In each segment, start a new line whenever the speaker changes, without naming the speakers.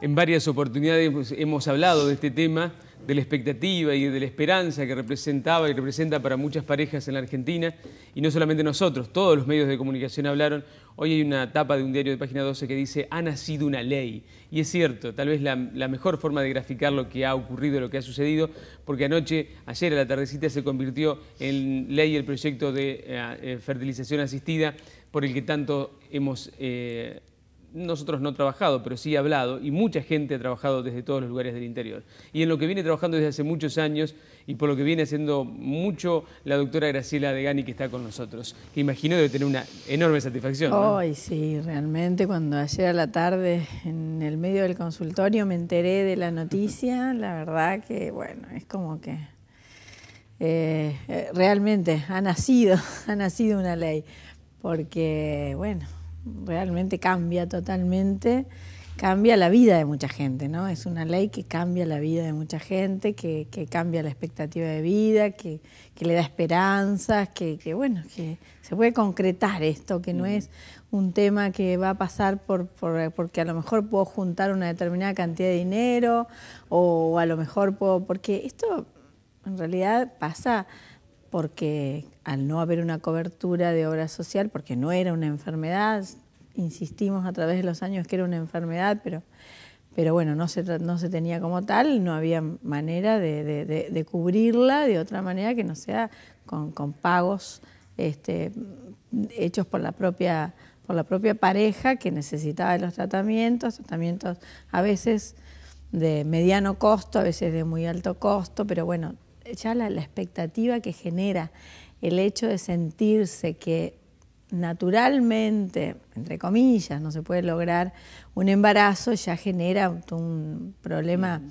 en varias oportunidades pues, hemos hablado de este tema, de la expectativa y de la esperanza que representaba y representa para muchas parejas en la Argentina, y no solamente nosotros, todos los medios de comunicación hablaron. Hoy hay una tapa de un diario de página 12 que dice, ha nacido una ley. Y es cierto, tal vez la, mejor forma de graficar lo que ha ocurrido, lo que ha sucedido, porque anoche, ayer a la tardecita, se convirtió en ley el proyecto de eh, eh, fertilización asistida por el que tanto hemos... Eh, nosotros no trabajado, pero sí hablado, y mucha gente ha trabajado desde todos los lugares del interior. Y en lo que viene trabajando desde hace muchos años y por lo que viene haciendo mucho la doctora Graciela Degani que está con nosotros, que imagino debe tener una enorme satisfacción. Ay,
sí, realmente cuando ayer a la tarde en el medio del consultorio me enteré de la noticia, la verdad que bueno, es como que eh, eh, realmente ha nacido, ha nacido una ley, porque bueno realmente cambia totalmente, cambia la vida de mucha gente, ¿no? Es una ley que cambia la vida de mucha gente, que, que cambia la expectativa de vida, que, le da esperanzas, que, que, bueno, que se puede concretar esto, que no es un tema que va a pasar por, por, porque a lo mejor puedo juntar una determinada cantidad de dinero o a lo mejor puedo, porque esto en realidad pasa porque al no haber una cobertura de obra social, porque no era una enfermedad, insistimos a través de los años que era una enfermedad, pero, pero bueno, no se, tenía como tal, no había manera de, cubrirla de otra manera que no sea con, pagos este, hechos por la propia por la propia pareja que necesitaba los tratamientos, tratamientos a veces de mediano costo, a veces de muy alto costo, pero bueno, ya la, la expectativa que genera el hecho de sentirse que naturalmente, entre comillas, no se puede lograr un embarazo, ya genera un problema,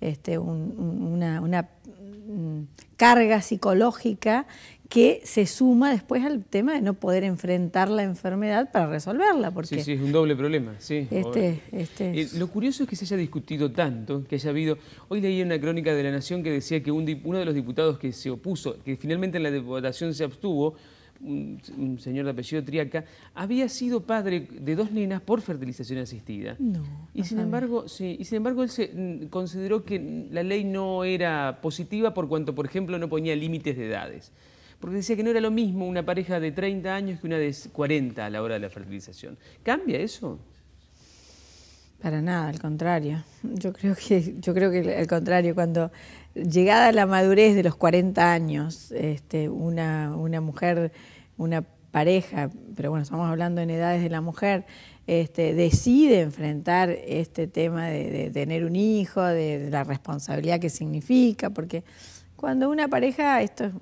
este, una, mm, carga psicológica que se suma después al tema de no poder enfrentar la enfermedad para resolverla. Porque sí, sí,
es un doble problema. Sí. Este, este lo curioso es que se haya discutido tanto, que haya habido... Hoy leí una crónica de La Nación que decía que uno de los diputados que se opuso, que finalmente en la votación se abstuvo, un, señor de apellido Triaca, había sido padre de dos nenas por fertilización asistida. No, y, sin embargo, sí, y sin embargo, él se, mm, consideró que la ley no era positiva por cuanto, por ejemplo, no ponía límites de edades. Porque decía que no era lo mismo una pareja de 30 años que una de 40 a la hora de la fertilización. ¿Cambia eso?
Para nada, al contrario. Yo creo que, yo creo que al contrario, cuando llegada a la madurez de los 40 años, este, una, una mujer, una pareja, pero bueno, estamos hablando en edades de la mujer, este, decide enfrentar este tema de, tener un hijo, de, la responsabilidad que significa, porque cuando una pareja, esto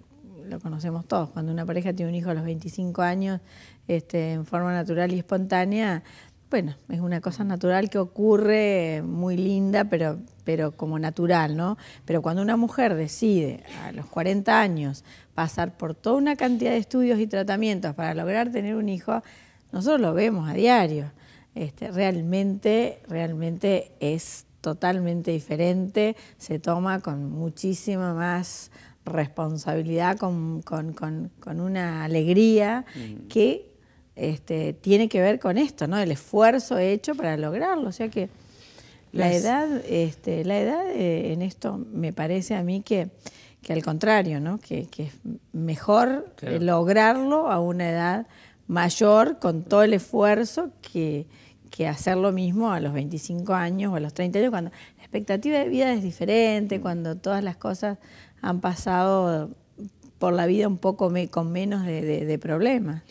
lo conocemos todos, cuando una pareja tiene un hijo a los 25 años, este, en forma natural y espontánea, bueno, es una cosa natural que ocurre, muy linda, pero, pero como natural, ¿no? Pero cuando una mujer decide a los 40 años pasar por toda una cantidad de estudios y tratamientos para lograr tener un hijo, nosotros lo vemos a diario. Este, realmente, realmente es totalmente diferente, se toma con muchísima más responsabilidad, con, con, con, con una alegría mm. que este, tiene que ver con esto, ¿no? El esfuerzo hecho para lograrlo. O sea que la edad, este, la edad eh, en esto me parece a mí que, que al contrario, ¿no? Que, es mejor eh, lograrlo a una edad mayor con todo el esfuerzo que, hacer lo mismo a los 25 años o a los 30 años, cuando la expectativa de vida es diferente, cuando todas las cosas han pasado por la vida un poco me, con menos de, de, de problemas.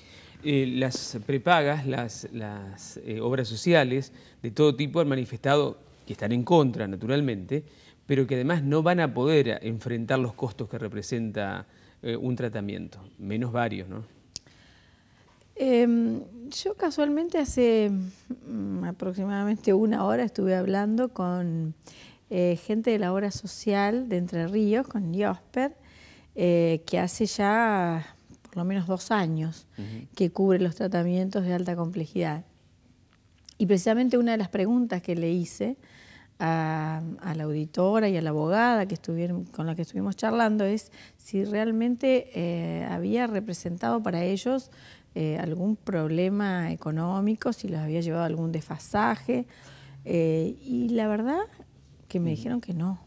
Eh, las prepagas, las, eh, obras sociales de todo tipo han manifestado que están en contra, naturalmente, pero que además no van a poder enfrentar los costos que representa eh, un tratamiento, menos varios, ¿no?
Em, yo casualmente hace mm, aproximadamente una hora estuve hablando con gente de la obra social de Entre Ríos, con Josper, que hace ya por lo menos dos años, que cubre los tratamientos de alta complejidad. Y precisamente una de las preguntas que le hice a, la auditora y a la abogada que estuvieron, con la que estuvimos charlando es si realmente eh, había representado para ellos eh, algún problema económico, si los había llevado algún desfasaje. Eh, y la verdad que me dijeron que no.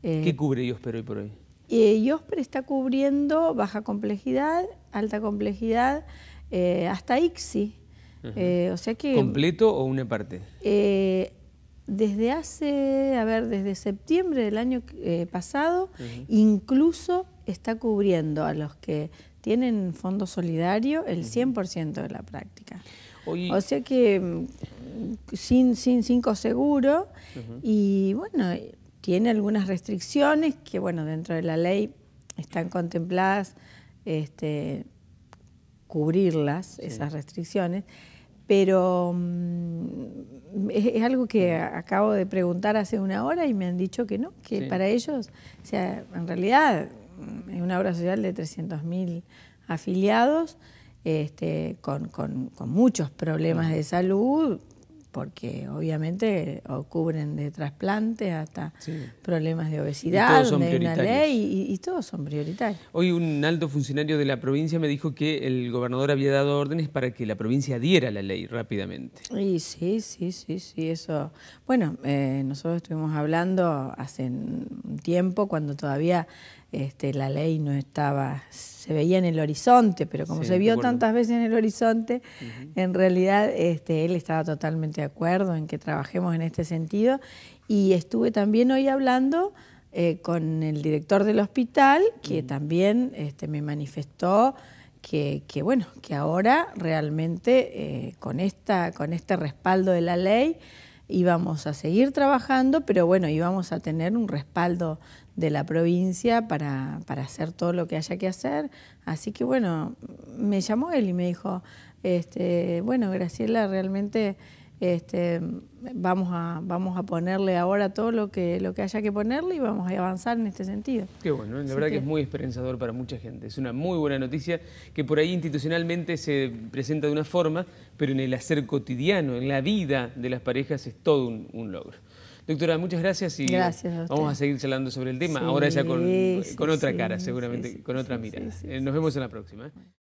¿Qué cubre ellos pero hoy por hoy?
Y está cubriendo baja complejidad, alta complejidad, eh, hasta ICSI. Eh, o sea que,
¿Completo o una parte?
Eh, desde hace, a ver, desde septiembre del año pasado, incluso está cubriendo a los que tienen fondo solidario el 100% de la práctica. O sea que mm, sin, sin, sin seguro y bueno, tiene algunas restricciones que, bueno, dentro de la ley están contempladas este, cubrirlas, esas restricciones, pero mm, es, algo que acabo de preguntar hace una hora y me han dicho que no, que para ellos, o sea, en realidad mm, es una obra social de 300.000 afiliados, este, con, muchos problemas de salud, porque obviamente cubren de trasplantes hasta problemas de obesidad, de una ley, y, todos son prioritarios.
Hoy un alto funcionario de la provincia me dijo que el gobernador había dado órdenes para que la provincia diera la ley rápidamente.
Y sí, sí, sí, sí, eso. Bueno, eh, nosotros estuvimos hablando hace un tiempo cuando todavía este, la ley no estaba, se veía en el horizonte, pero como se vio tantas veces en el horizonte, en realidad este, él estaba totalmente de acuerdo en que trabajemos en este sentido. Y estuve también hoy hablando eh, con el director del hospital, que también este, me manifestó que, ahora realmente eh, con este respaldo de la ley, íbamos a seguir trabajando, pero bueno, íbamos a tener un respaldo de la provincia para, para hacer todo lo que haya que hacer. Así que bueno, me llamó él y me dijo, este, bueno, Graciela, realmente... Este, vamos, a, vamos a ponerle ahora todo lo que, lo que haya que ponerle y vamos a avanzar en este sentido.
Qué bueno, la verdad que... es muy esperanzador para mucha gente. Es una muy buena noticia que por ahí institucionalmente se presenta de una forma, pero en el hacer cotidiano, en la vida de las parejas es todo un, logro. Doctora, muchas gracias y vamos a seguir charlando sobre el tema, ahora ya con, otra cara, seguramente, con otra mirada. Eh, nos vemos en la próxima. ¿eh?